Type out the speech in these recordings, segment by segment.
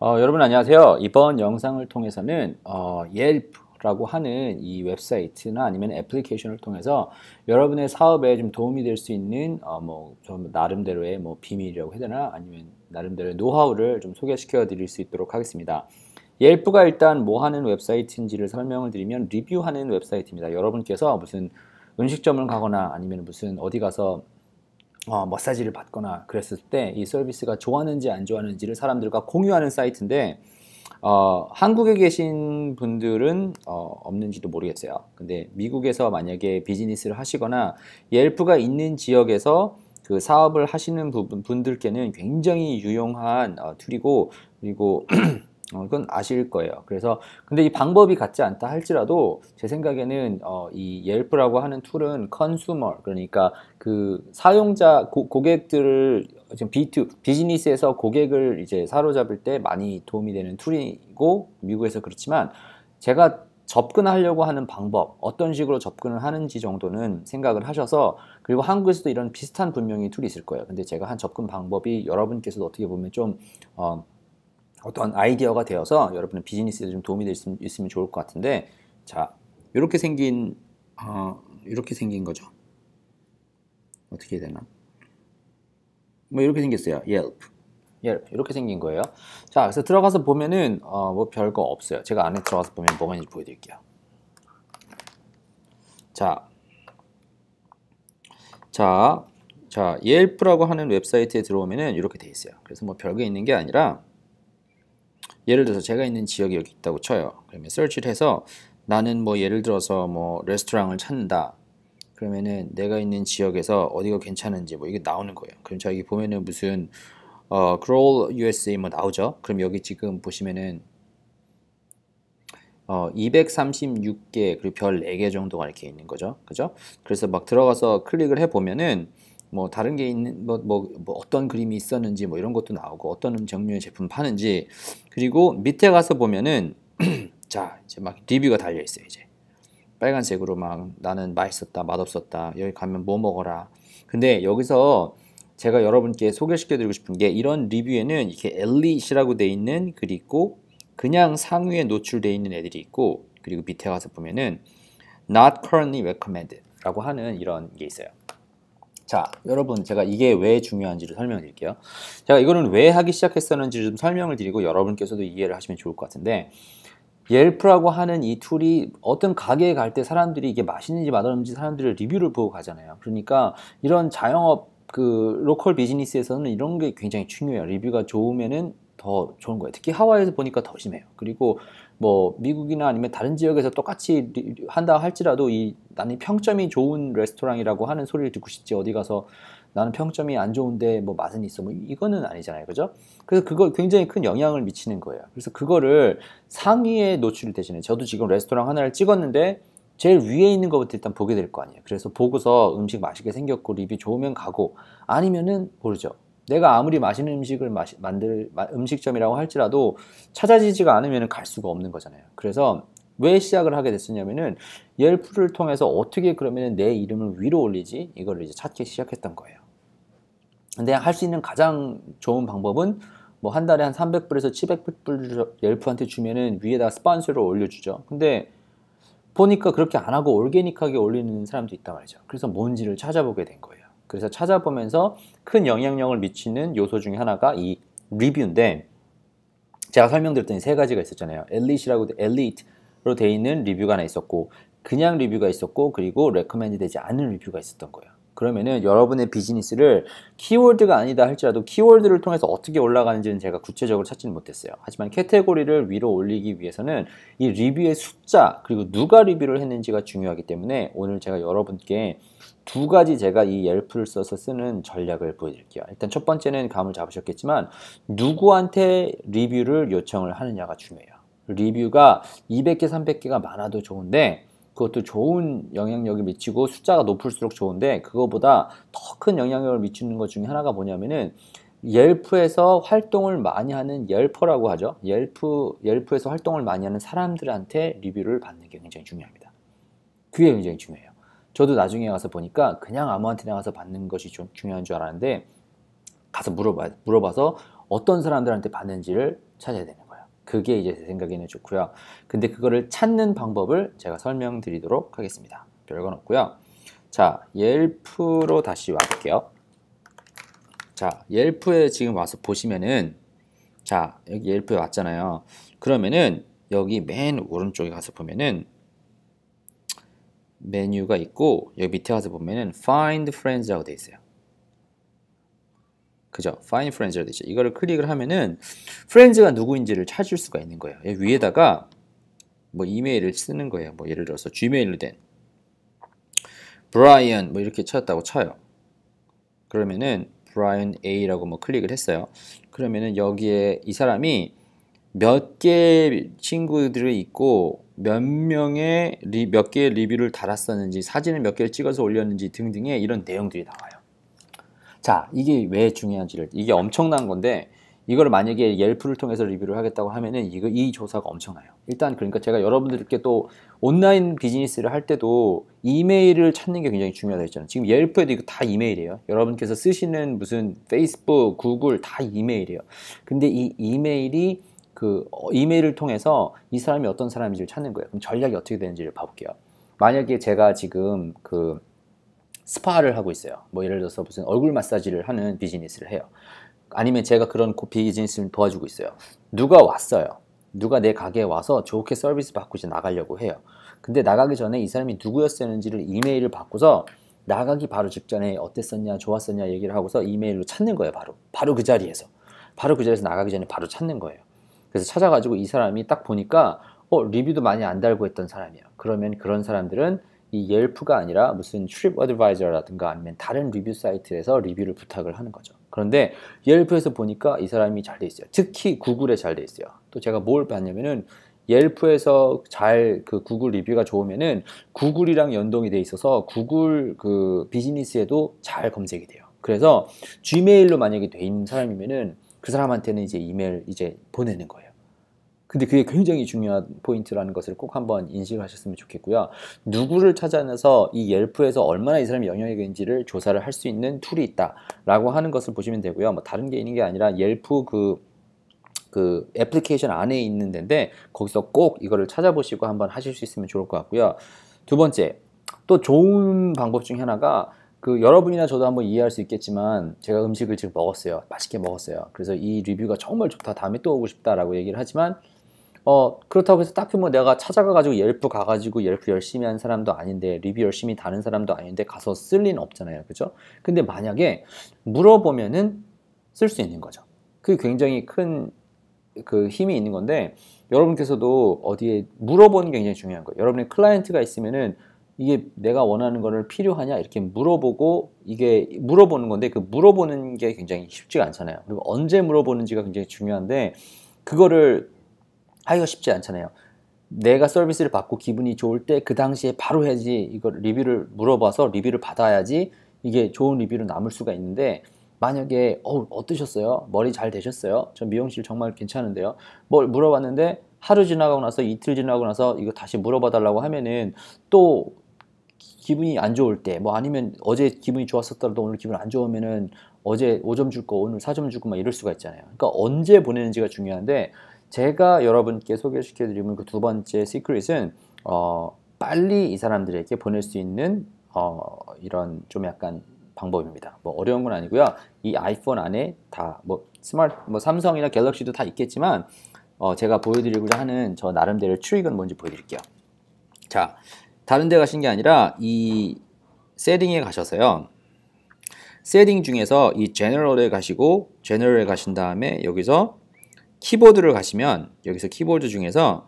어, 여러분 안녕하세요. 이번 영상을 통해서는 어, Yelp라고 하는 이 웹사이트나 아니면 애플리케이션을 통해서 여러분의 사업에 좀 도움이 될 수 있는 어, 뭐좀 나름대로의 뭐 비밀이라고 해야 되나 아니면 나름대로의 노하우를 좀 소개시켜 드릴 수 있도록 하겠습니다. 옐프가 일단 뭐 하는 웹사이트인지를 설명을 드리면 리뷰하는 웹사이트입니다. 여러분께서 무슨 음식점을 가거나 아니면 무슨 어디 가서 어, 마사지를 받거나 그랬을 때 이 서비스가 좋았는지 안 좋았는지를 사람들과 공유하는 사이트인데 어, 한국에 계신 분들은 어, 없는지도 모르겠어요. 근데 미국에서 만약에 비즈니스를 하시거나 옐프가 있는 지역에서 그 사업을 하시는 부분 분들께는 굉장히 유용한 어, 툴이고 그리고 어, 이건 아실 거예요. 그래서 근데 이 방법이 같지 않다 할지라도 제 생각에는 어, 이 옐프라고 하는 툴은 컨슈머 그러니까 그 사용자 고, 객들을 지금 B2 비즈니스에서 고객을 이제 사로잡을 때 많이 도움이 되는 툴이고 미국에서 그렇지만 제가 접근하려고 하는 방법, 어떤 식으로 접근을 하는지 정도는 생각을 하셔서 그리고 한국에서도 이런 비슷한 분명히 툴이 있을 거예요. 근데 제가 한 접근 방법이 여러분께서도 어떻게 보면 좀 어, 어떤 아이디어가 되어서 여러분의 비즈니스에 좀 도움이 될 수 있으면 좋을 것 같은데 자 이렇게 생긴 어, 이렇게 생긴 거죠 어떻게 되나 뭐 이렇게 생겼어요 Yelp Yelp 이렇게 생긴 거예요 자 그래서 들어가서 보면은 어, 뭐 별거 없어요 제가 안에 들어가서 보면 뭐가 있는지 보여드릴게요 자, 자, 자, 옐프라고 하는 웹사이트에 들어오면은 이렇게 돼 있어요. 그래서 뭐 별게 있는 게 아니라 예를 들어서 제가 있는 지역이 여기 있다고 쳐요. 그러면 search를 해서 나는 뭐 예를 들어서 뭐 레스토랑을 찾는다. 그러면은 내가 있는 지역에서 어디가 괜찮은지 뭐 이게 나오는 거예요. 그럼 저 여기 보면은 무슨 어 crawl USA 뭐 나오죠. 그럼 여기 지금 보시면은 어 236개 그리고 별 4개 정도가 이렇게 있는 거죠. 그죠? 그래서 막 들어가서 클릭을 해 보면은 뭐 다른 게 있는 뭐, 뭐, 뭐, 어떤 그림이 있었는지 뭐 이런 것도 나오고 어떤 정류의 제품 파는지 그리고 밑에 가서 보면은 자 이제 막 리뷰가 달려 있어요 이제 빨간색으로 막 나는 맛있었다 맛없었다 여기 가면 뭐 먹어라 근데 여기서 제가 여러분께 소개시켜드리고 싶은 게 이런 리뷰에는 이렇게 엘릿이라고 돼 있는 글이 있고 그냥 상위에 노출돼 있는 애들이 있고 그리고 밑에 가서 보면은 not currently recommended 라고 하는 이런 게 있어요 자, 여러분 제가 이게 왜 중요한지를 설명드릴게요. 제가 이거는 왜 하기 시작했었는지 좀 설명을 드리고 여러분께서도 이해를 하시면 좋을 것 같은데 옐프라고 하는 이 툴이 어떤 가게에 갈 때 사람들이 이게 맛있는지 맛없는지 사람들의 리뷰를 보고 가잖아요. 그러니까 이런 자영업 그 로컬 비즈니스에서는 이런 게 굉장히 중요해요. 리뷰가 좋으면은 더 좋은 거예요. 특히 하와이에서 보니까 더 심해요. 그리고 뭐 미국이나 아니면 다른 지역에서 똑같이 한다 할지라도 이 나는 평점이 좋은 레스토랑이라고 하는 소리를 듣고 싶지 어디 가서 나는 평점이 안 좋은데 뭐 맛은 있어 뭐 이거는 아니잖아요 그죠 그래서 그거 굉장히 큰 영향을 미치는 거예요 그래서 그거를 상위에 노출 이 되시는 저도 지금 레스토랑 하나를 찍었는데 제일 위에 있는 것부터 일단 보게 될 거 아니에요 그래서 보고서 음식 맛있게 생겼고 립이 좋으면 가고 아니면은 모르죠 내가 아무리 맛있는 음식을 마시, 만들 음식점이라고 할지라도 찾아지지가 않으면 갈 수가 없는 거잖아요. 그래서 왜 시작을 하게 됐었냐면은 열프를 통해서 어떻게 그러면 내 이름을 위로 올리지 이걸 이제 찾기 시작했던 거예요. 근데 할 수 있는 가장 좋은 방법은 뭐 한 달에 한 300불에서 700불 열프한테 주면은 위에다 스폰서를 올려주죠. 근데 보니까 그렇게 안 하고 올게닉하게 올리는 사람도 있단 말이죠. 그래서 뭔지를 찾아보게 된 거예요. 그래서 찾아보면서 큰 영향력을 미치는 요소 중에 하나가 이 리뷰인데 제가 설명드렸던 세 가지가 있었잖아요. 엘리트라고 엘리트로 돼 있는 리뷰가 하나 있었고 그냥 리뷰가 있었고 그리고 레커멘드 되지 않은 리뷰가 있었던 거예요. 그러면은 여러분의 비즈니스를 키워드가 아니다 할지라도 키워드를 통해서 어떻게 올라가는지는 제가 구체적으로 찾지는 못했어요. 하지만 캐테고리를 위로 올리기 위해서는 이 리뷰의 숫자 그리고 누가 리뷰를 했는지가 중요하기 때문에 오늘 제가 여러분께 두 가지 제가 이엘프를 써서 쓰는 전략을 보여드릴게요. 일단 첫 번째는 감을 잡으셨겠지만 누구한테 리뷰를 요청을 하느냐가 중요해요. 리뷰가 200개, 300개가 많아도 좋은데 그것도 좋은 영향력을 미치고 숫자가 높을수록 좋은데 그거보다 더 큰 영향력을 미치는 것 중에 하나가 뭐냐면은 옐프에서 활동을 많이 하는 옐퍼라고 하죠. 옐프 옐프에서 활동을 많이 하는 사람들한테 리뷰를 받는 게 굉장히 중요합니다. 그게 굉장히 중요해요. 저도 나중에 가서 보니까 그냥 아무한테나 가서 받는 것이 좀 중요한 줄 알았는데 가서 물어봐 물어봐서 어떤 사람들한테 받는지를 찾아야 되는 그게 이제 제 생각에는 좋고요. 근데 그거를 찾는 방법을 제가 설명드리도록 하겠습니다. 별건 없고요. 자, 옐프로 다시 와볼게요. 자, 옐프에 지금 와서 보시면은 자, 여기 옐프에 왔잖아요. 그러면은 여기 맨 오른쪽에 가서 보면은 메뉴가 있고 여기 밑에 가서 보면은 find friends라고 돼 있어요. 그죠? find friends라고 되죠. 이거를 클릭을 하면은 friends가 누구인지를 찾을 수가 있는 거예요. 위에다가 뭐 이메일을 쓰는 거예요. 뭐 예를 들어서 gmail로 된 브라이언 뭐 이렇게 찾았다고 쳐요. 그러면은 브라이언 A라고 뭐 클릭을 했어요. 그러면은 여기에 이 사람이 몇 개의 친구들이 있고 몇 명의 몇 개의 리뷰를 달았었는지 사진을 몇 개를 찍어서 올렸는지 등등의 이런 내용들이 나와요. 자, 이게 왜 중요한지를 이게 엄청난 건데 이걸 만약에 옐프를 통해서 리뷰를 하겠다고 하면은 이거 이 조사가 엄청나요. 일단 그러니까 제가 여러분들께 또 온라인 비즈니스를 할 때도 이메일을 찾는 게 굉장히 중요하다 했잖아요. 지금 옐프에도 이거 다 이메일이에요. 여러분께서 쓰시는 무슨 페이스북, 구글 다 이메일이에요. 근데 이 이메일이 그 어, 이메일을 통해서 이 사람이 어떤 사람인지를 찾는 거예요. 그럼 전략이 어떻게 되는지를 봐볼게요. 만약에 제가 지금 그 스파를 하고 있어요. 뭐 예를 들어서 무슨 얼굴 마사지를 하는 비즈니스를 해요. 아니면 제가 그런 고피 비즈니스를 도와주고 있어요. 누가 왔어요. 누가 내 가게에 와서 좋게 서비스 받고 이제 나가려고 해요. 근데 나가기 전에 이 사람이 누구였었는지를 이메일을 받고서 나가기 바로 직전에 어땠었냐, 좋았었냐 얘기를 하고서 이메일로 찾는 거예요. 바로. 바로 그 자리에서. 바로 그 자리에서 나가기 전에 바로 찾는 거예요. 그래서 찾아가지고 이 사람이 딱 보니까 어, 리뷰도 많이 안 달고 했던 사람이야. 그러면 그런 사람들은 이 옐프가 아니라 무슨 트립 어드바이저라든가 아니면 다른 리뷰 사이트에서 리뷰를 부탁을 하는 거죠. 그런데 옐프에서 보니까 이 사람이 잘 돼 있어요. 특히 구글에 잘 돼 있어요. 또 제가 뭘 봤냐면은 옐프에서 잘 그 구글 리뷰가 좋으면은 구글이랑 연동이 돼 있어서 구글 그 비즈니스에도 잘 검색이 돼요. 그래서 Gmail로 만약에 돼 있는 사람이면은 그 사람한테는 이제 이메일 이제 보내는 거예요. 근데 그게 굉장히 중요한 포인트라는 것을 꼭 한번 인식하셨으면 좋겠고요. 누구를 찾아내서 이 옐프에서 얼마나 이 사람이 영향이력는지를 조사를 할 수 있는 툴이 있다라고 하는 것을 보시면 되고요. 뭐 다른 게 있는 게 아니라 옐프 그그 그 애플리케이션 안에 있는 데인데 거기서 꼭 이거를 찾아보시고 한번 하실 수 있으면 좋을 것 같고요. 두 번째, 또 좋은 방법 중 하나가 그 여러분이나 저도 한번 이해할 수 있겠지만 제가 음식을 지금 먹었어요. 맛있게 먹었어요. 그래서 이 리뷰가 정말 좋다. 다음에 또 오고 싶다라고 얘기를 하지만 어, 그렇다고 해서 딱히 뭐 내가 찾아가가지고 옐프 가가지고 옐프 열심히 한 사람도 아닌데 리뷰 열심히 다는 사람도 아닌데 가서 쓸 리는 없잖아요. 그죠? 근데 만약에 물어보면은 쓸 수 있는 거죠. 그게 굉장히 큰 그 힘이 있는 건데 여러분께서도 어디에 물어보는 게 굉장히 중요한 거예요. 여러분의 클라이언트가 있으면은 이게 내가 원하는 거를 필요하냐 이렇게 물어보고 이게 물어보는 건데 그 물어보는 게 굉장히 쉽지가 않잖아요. 그리고 언제 물어보는지가 굉장히 중요한데 그거를 하기가 쉽지 않잖아요. 내가 서비스를 받고 기분이 좋을 때 그 당시에 바로 해야지 이거 리뷰를 물어봐서 리뷰를 받아야지 이게 좋은 리뷰로 남을 수가 있는데 만약에 어, 어떠셨어요? 머리 잘 되셨어요? 저 미용실 정말 괜찮은데요. 뭘 뭐 물어봤는데 하루 지나고 가 나서 이틀 지나고 나서 이거 다시 물어봐 달라고 하면은 또 기분이 안 좋을 때 뭐 아니면 어제 기분이 좋았었더라도 오늘 기분 안 좋으면은 어제 5점 줄 거 오늘 4점 줄 거 막 이럴 수가 있잖아요. 그러니까 언제 보내는지가 중요한데 제가 여러분께 소개시켜 드리면그 두 번째 시크릿은 어, 빨리 이 사람들에게 보낼 수 있는 어, 이런 좀 약간 방법입니다. 뭐 어려운 건 아니고요. 이 아이폰 안에 다 뭐 스마트 뭐 삼성이나 갤럭시도 다 있겠지만 어, 제가 보여드리고자 하는 저 나름대로 트릭은 뭔지 보여드릴게요. 자, 다른 데 가신 게 아니라 이세딩에 가셔서요. 세딩 중에서 이 제너럴에 가시고 제너럴에 가신 다음에 여기서 키보드를 가시면 여기서 키보드 중에서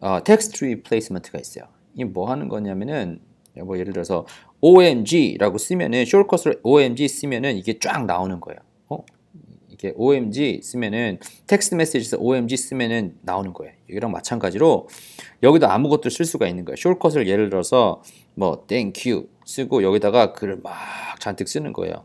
어, 텍스트 리플레이스먼트가 있어요. 이 뭐 하는 거냐면은 뭐 예를 들어서 OMG라고 쓰면은 숄컷을 OMG 쓰면은 이게 쫙 나오는 거예요. 어? 이게 OMG 쓰면은 텍스트 메시지에서 OMG 쓰면은 나오는 거예요. 여기랑 마찬가지로 여기도 아무것도 쓸 수가 있는 거예요. 숄컷을 예를 들어서 뭐 thank you 쓰고 여기다가 글을 막 잔뜩 쓰는 거예요.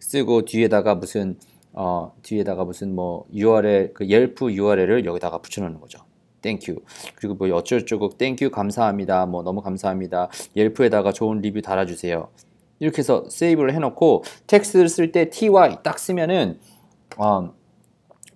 쓰고 뒤에다가 무슨 어, 뒤에다가 무슨 뭐 URL 그 옐프 URL을 여기다가 붙여놓는 거죠. 땡큐 그리고 뭐 어쩌고저쩌고 땡큐 감사합니다 뭐 너무 감사합니다 옐프에다가 좋은 리뷰 달아주세요 이렇게 해서 세이브를 해놓고 텍스트를 쓸 때 ty 딱 쓰면은 어,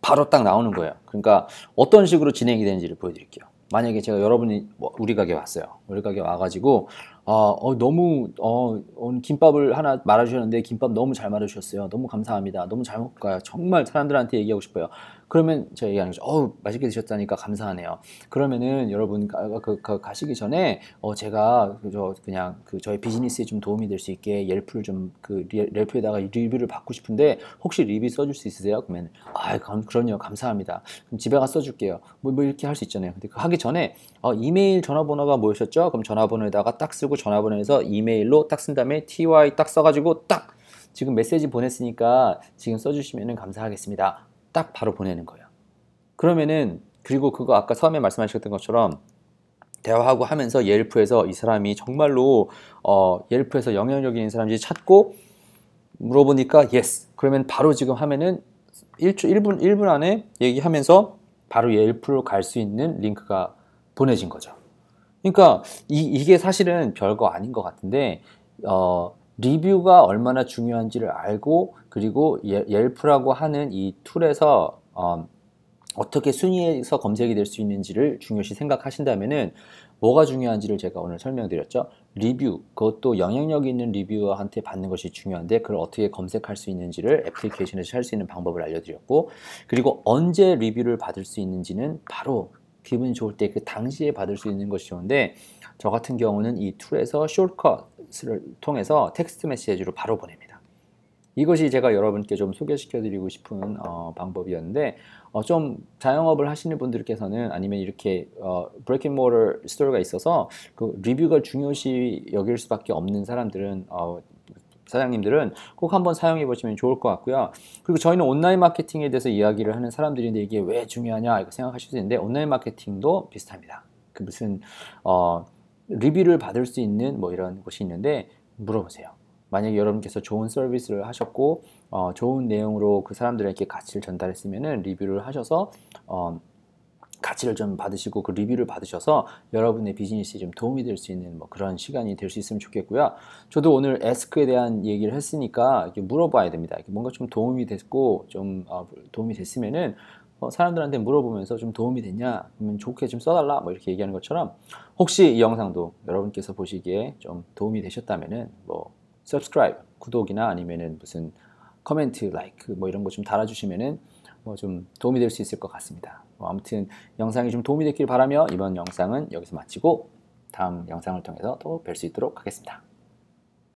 바로 딱 나오는 거예요 그러니까 어떤 식으로 진행이 되는지를 보여드릴게요 만약에 제가 여러분이 뭐 우리 가게 왔어요 우리 가게 와가지고 어, 어, 너무 어, 오늘 김밥을 하나 말아주셨는데 김밥 너무 잘 말아주셨어요. 너무 감사합니다. 너무 잘 먹을까요? 정말 사람들한테 얘기하고 싶어요. 그러면 저 얘기하는 거죠. 어우 맛있게 드셨다니까 감사하네요. 그러면은 여러분 가, 그, 그 가시기 전에 어, 제가 그저 그냥 그 저희 비즈니스에 좀 도움이 될 수 있게 옐프를 좀그 옐프에다가 리뷰를 받고 싶은데 혹시 리뷰 써줄 수 있으세요? 그러면 아 그럼 그럼요 감사합니다. 그럼 집에 가서 써줄게요. 뭐, 뭐 이렇게 할 수 있잖아요. 근데 그 하기 전에 어, 이메일 전화번호가 뭐였었죠? 그럼 전화번호에다가 딱 쓰고 해고 전화번호에서 이메일로 딱 쓴 다음에 ty 딱 써가지고 딱 지금 메시지 보냈으니까 지금 써주시면 감사하겠습니다. 딱 바로 보내는 거예요. 그러면은 그리고 그거 아까 처음에 말씀하셨던 것처럼 대화하고 하면서 옐프에서 이 사람이 정말로 어, 옐프에서 영향력 있는 사람인지 찾고 물어보니까 yes 그러면 바로 지금 하면은 1초 1분 1분 안에 얘기하면서 바로 옐프로 갈 수 있는 링크가 보내진 거죠. 그러니까 이, 이게 사실은 별거 아닌 것 같은데 어, 리뷰가 얼마나 중요한지를 알고 그리고 예, 옐프라고 하는 이 툴에서 어, 어떻게 순위에서 검색이 될 수 있는지를 중요시 생각하신다면은 뭐가 중요한지를 제가 오늘 설명드렸죠. 리뷰, 그것도 영향력 있는 리뷰어한테 받는 것이 중요한데 그걸 어떻게 검색할 수 있는지를 애플리케이션에서 할 수 있는 방법을 알려드렸고 그리고 언제 리뷰를 받을 수 있는지는 바로 기분이 좋을 때 그 당시에 받을 수 있는 것이 좋은데 저 같은 경우는 이 툴에서 숄컷을 통해서 텍스트 메시지로 바로 보냅니다. 이것이 제가 여러분께 좀 소개시켜드리고 싶은 어, 방법이었는데 어, 좀 자영업을 하시는 분들께서는 아니면 이렇게 어, 브레이킹모터 스토어가 있어서 그 리뷰가 중요시 여길 수밖에 없는 사람들은 어, 사장님들은 꼭 한번 사용해 보시면 좋을 것 같고요. 그리고 저희는 온라인 마케팅에 대해서 이야기를 하는 사람들인데 이게 왜 중요하냐 이거 생각하실 수 있는데 온라인 마케팅도 비슷합니다. 그 무슨 어, 리뷰를 받을 수 있는 뭐 이런 곳이 있는데 물어보세요. 만약에 여러분께서 좋은 서비스를 하셨고 어, 좋은 내용으로 그 사람들에게 가치를 전달했으면 리뷰를 하셔서 어, 가치를 좀 받으시고 그 리뷰를 받으셔서 여러분의 비즈니스에 좀 도움이 될 수 있는 뭐 그런 시간이 될 수 있으면 좋겠고요. 저도 오늘 에스크에 대한 얘기를 했으니까 이렇게 물어봐야 됩니다. 뭔가 좀 도움이 됐고 좀 어, 도움이 됐으면은 어, 사람들한테 물어보면서 좀 도움이 됐냐, 그러면 좋게 좀 써달라, 뭐 이렇게 얘기하는 것처럼 혹시 이 영상도 여러분께서 보시기에 좀 도움이 되셨다면은 뭐 subscribe 구독이나 아니면은 무슨 커멘트, 라이크 뭐 이런 거 좀 달아주시면은 뭐좀 도움이 될 수 있을 것 같습니다. 뭐 아무튼 영상이 좀 도움이 됐길 바라며 이번 영상은 여기서 마치고 다음 영상을 통해서 또 뵐 수 있도록 하겠습니다.